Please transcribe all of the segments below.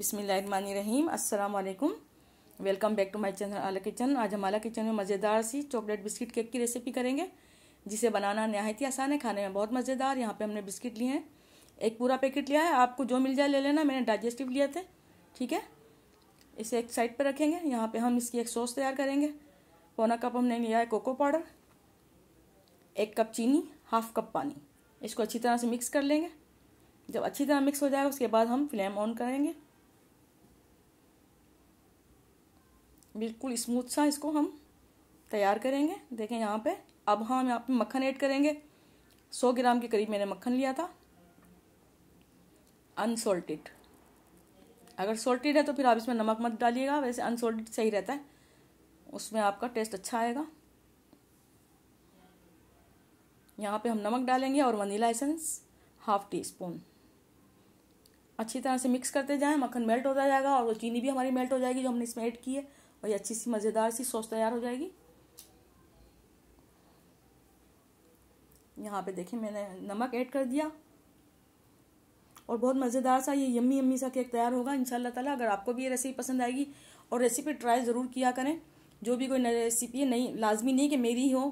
बिसमीम अस्सलाम वालेकुम welcome back to my channel Aala kitchen आज हम आला किचन में मज़ेदार सी चॉकलेट बिस्किट केक की रेसिपी करेंगे जिसे बनाना नहायत ही आसान है खाने में बहुत मज़ेदार यहाँ पे हमने बिस्किट लिए हैं एक पूरा पैकेट लिया है आपको जो मिल जाए ले लेना मैंने डाइजेस्टिव लिए थे ठीक है इसे एक साइड पर रखेंगे यहाँ पर हम इसकी एक सॉस तैयार करेंगे पौना कप हमने लिया है कोको पाउडर एक कप चीनी हाफ कप पानी इसको अच्छी तरह से मिक्स कर लेंगे जब अच्छी तरह मिक्स हो जाएगा उसके बाद हम फ्लेम ऑन करेंगे बिल्कुल स्मूथ सा इसको हम तैयार करेंगे देखें यहाँ पे अब हाँ, हम यहाँ पे मक्खन ऐड करेंगे 100 ग्राम के करीब मैंने मक्खन लिया था अनसोल्टेड अगर सोल्टेड है तो फिर आप इसमें नमक मत डालिएगा वैसे अनसोल्टेड सही रहता है उसमें आपका टेस्ट अच्छा आएगा यहाँ पे हम नमक डालेंगे और vanilla essence half teaspoon अच्छी तरह से मिक्स करते जाएं मक्खन मेल्ट होता जाएगा और वो चीनी भी हमारी मेल्ट हो जाएगी जो हमने इसमें ऐड की है और ये अच्छी सी मज़ेदार सी सॉस तैयार हो जाएगी यहाँ पे देखिए मैंने नमक ऐड कर दिया और बहुत मज़ेदार सा ये यम्मी यम्मी सा केक तैयार होगा इन ताला अगर आपको भी ये रेसिपी पसंद आएगी और रेसिपी ट्राई ज़रूर किया करें जो भी कोई नई रेसिपी है नहीं लाजमी नहीं कि मेरी ही हो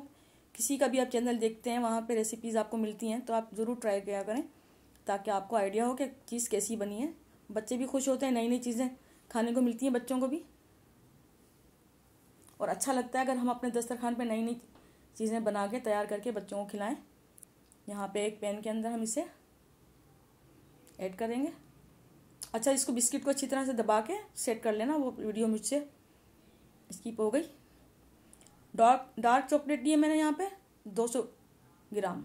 किसी का भी आप चैनल देखते हैं वहाँ पे रेसिपीज़ आपको मिलती हैं तो आप ज़रूर ट्राई किया करें ताकि आपको आइडिया हो कि चीज़ कैसी बनी है बच्चे भी खुश होते हैं नई नई चीज़ें खाने को मिलती हैं बच्चों को भी और अच्छा लगता है अगर हम अपने दस्तरखान पर नई नई चीज़ें बना के तैयार करके बच्चों को खिलाएं यहाँ पे एक पैन के अंदर हम इसे ऐड करेंगे अच्छा इसको बिस्किट को अच्छी तरह से दबा के सेट कर लेना वो वीडियो मुझसे स्किप हो गई डार्क डार्क चॉकलेट दिए है मैंने यहाँ पे 200 ग्राम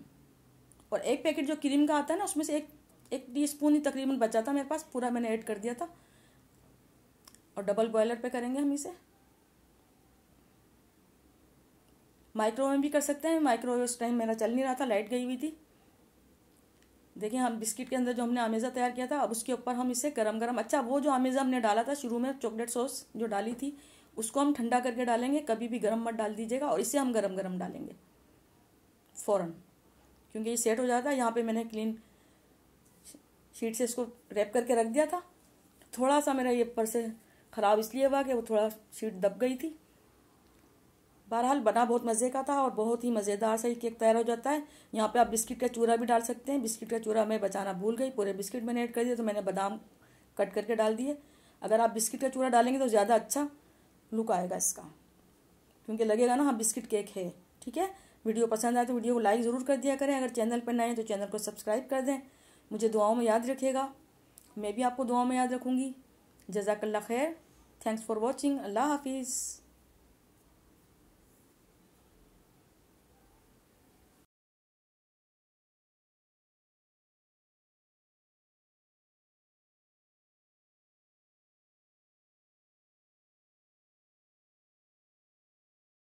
और एक पैकेट जो क्रीम का आता है ना उसमें से एक एक टी स्पून ही तकरीबन बचा था मेरे पास पूरा मैंने ऐड कर दिया था और डबल बॉयलर पे करेंगे हम इसे माइक्रोवेव में भी कर सकते हैं माइक्रोवेव उस टाइम मेरा चल नहीं रहा था लाइट गई हुई थी देखिए हम बिस्किट के अंदर जो हमने आमेज़ा तैयार किया था अब उसके ऊपर हम इसे गरम गरम अच्छा वो जो आमेज़ा हमने डाला था शुरू में चॉकलेट सॉस जो डाली थी उसको हम ठंडा करके डालेंगे कभी भी गर्म मत डाल दीजिएगा और इसे हम गर्म गरम डालेंगे फ़ौर क्योंकि ये सेट हो जाता है यहाँ पर मैंने क्लीन शीट से इसको रैप करके रख दिया था थोड़ा सा मेरा ये ऊपर से ख़राब इसलिए हुआ कि वो थोड़ा शीट दब गई थी बहरहाल बना बहुत मज़े का था और बहुत ही मज़ेदार सा ही केक तैयार हो जाता है यहाँ पे आप बिस्किट का चूरा भी डाल सकते हैं बिस्किट का चूरा मैं बचाना भूल गई पूरे बिस्किट मैंने ऐड कर दिए तो मैंने बादाम कट करके डाल दिए अगर आप बिस्किट का चूरा डालेंगे तो ज़्यादा अच्छा लुक आएगा इसका क्योंकि लगेगा ना हाँ बिस्किट केक है ठीक है वीडियो पसंद आए तो वीडियो को लाइक ज़रूर कर दिया करें अगर चैनल पर नए तो चैनल को सब्सक्राइब कर दें मुझे दुआओं में याद रखेगा मैं भी आपको दुआओं में याद रखूँगी जजाकल्ला खैर थैंक्स फॉर वॉचिंग अल्लाह हाफिज़